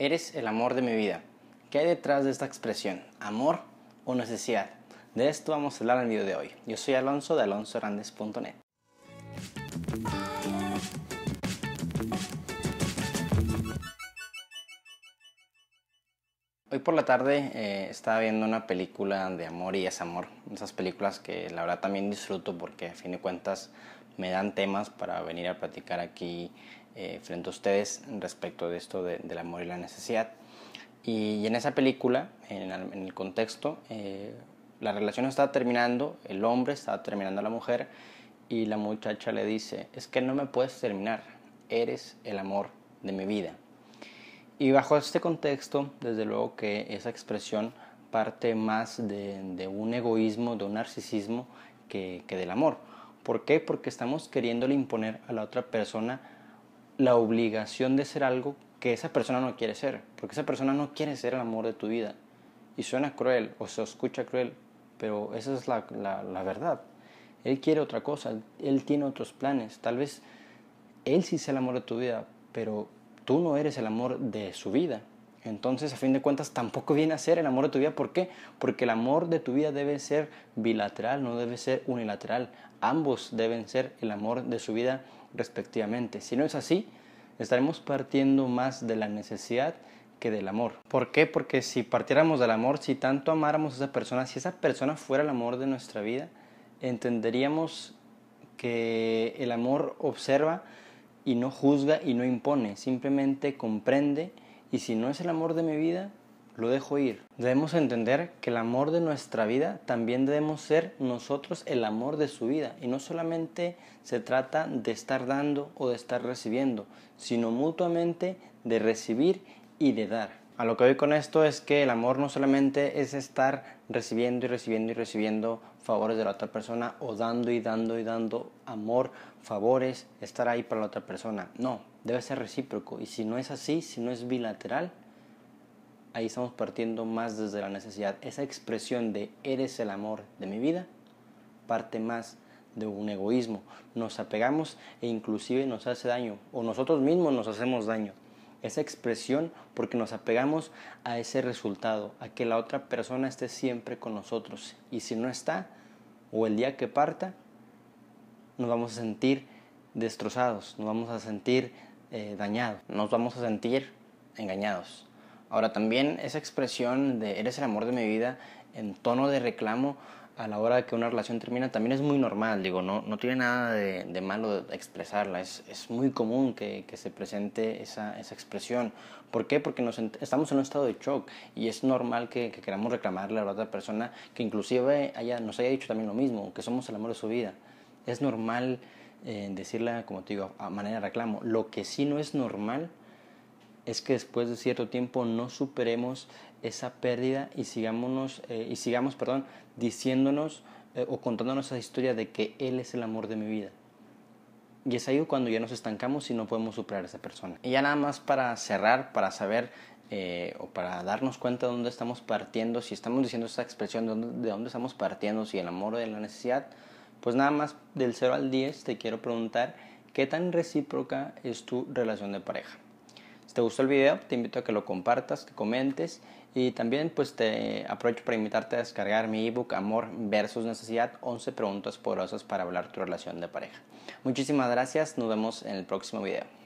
Eres el amor de mi vida. ¿Qué hay detrás de esta expresión? ¿Amor o necesidad? De esto vamos a hablar en el video de hoy. Yo soy Alonso de alonsorandes.net. Hoy por la tarde eh, estaba viendo una película de amor y desamor. Esas películas que la verdad también disfruto porque a fin de cuentas me dan temas para venir a platicar aquí eh, frente a ustedes respecto de esto del amor y la necesidad. Y, en esa película, en, el contexto, eh, la relación está terminando, el hombre está terminando a la mujer y la muchacha le dice, es que no me puedes terminar, eres el amor de mi vida. Y bajo este contexto, desde luego que esa expresión parte más de, un egoísmo, de un narcisismo que, que del amor. ¿Por qué? Porque estamos queriéndole imponer a la otra persona la obligación de ser algo que esa persona no quiere ser, porque esa persona no quiere ser el amor de tu vida. Y suena cruel o se escucha cruel, pero esa es la, verdad. Él quiere otra cosa, él tiene otros planes. Tal vez él sí sea el amor de tu vida, pero tú no eres el amor de su vida. Entonces, a fin de cuentas, tampoco viene a ser el amor de tu vida. ¿Por qué? Porque el amor de tu vida debe ser bilateral, no debe ser unilateral. Ambos deben ser el amor de su vida respectivamente. Si no es así, estaremos partiendo más de la necesidad que del amor. ¿Por qué? Porque si partiéramos del amor, si tanto amáramos a esa persona, si esa persona fuera el amor de nuestra vida, entenderíamos que el amor observa y no juzga y no impone, simplemente comprende y si no es el amor de mi vida, lo dejo ir. Debemos entender que el amor de nuestra vida también debemos ser nosotros el amor de su vida. Y no solamente se trata de estar dando o de estar recibiendo, sino mutuamente de recibir y de dar. A lo que voy con esto es que el amor no solamente es estar recibiendo y recibiendo y recibiendo favores de la otra persona o dando y dando y dando amor, favores, estar ahí para la otra persona. No, debe ser recíproco. Y si no es así, si no es bilateral, ahí estamos partiendo más desde la necesidad. Esa expresión de eres el amor de mi vida parte más de un egoísmo. Nos apegamos e inclusive nos hace daño o nosotros mismos nos hacemos daño esa expresión porque nos apegamos a ese resultado, a que la otra persona esté siempre con nosotros. Y si no está, o el día que parta, nos vamos a sentir destrozados, nos vamos a sentir eh, dañados, nos vamos a sentir engañados. Ahora también esa expresión de eres el amor de mi vida en tono de reclamo a la hora de que una relación termina también es muy normal, digo, no, no tiene nada de, malo expresarla, es, muy común que, se presente esa, expresión. ¿Por qué? Porque nos, estamos en un estado de shock y es normal que, queramos reclamarle a otra persona que inclusive haya, nos haya dicho también lo mismo, que somos el amor de su vida. Es normal eh, decirla, como te digo, a manera de reclamo. Lo que sí no es normal es que después de cierto tiempo no superemos esa pérdida y, sigámonos, eh, y sigamos perdón, diciéndonos eh, o contándonos esa historia de que Él es el amor de mi vida. Y es ahí cuando ya nos estancamos y no podemos superar a esa persona. Y ya nada más para cerrar, para saber eh, o para darnos cuenta de dónde estamos partiendo, si estamos diciendo esa expresión de dónde, estamos partiendo, si el amor o de la necesidad, pues nada más del 0 al 10 te quiero preguntar qué tan recíproca es tu relación de pareja. Si te gustó el video, te invito a que lo compartas, que comentes y también pues te aprovecho para invitarte a descargar mi ebook Amor versus necesidad, 11 preguntas poderosas para hablar tu relación de pareja. Muchísimas gracias, nos vemos en el próximo video.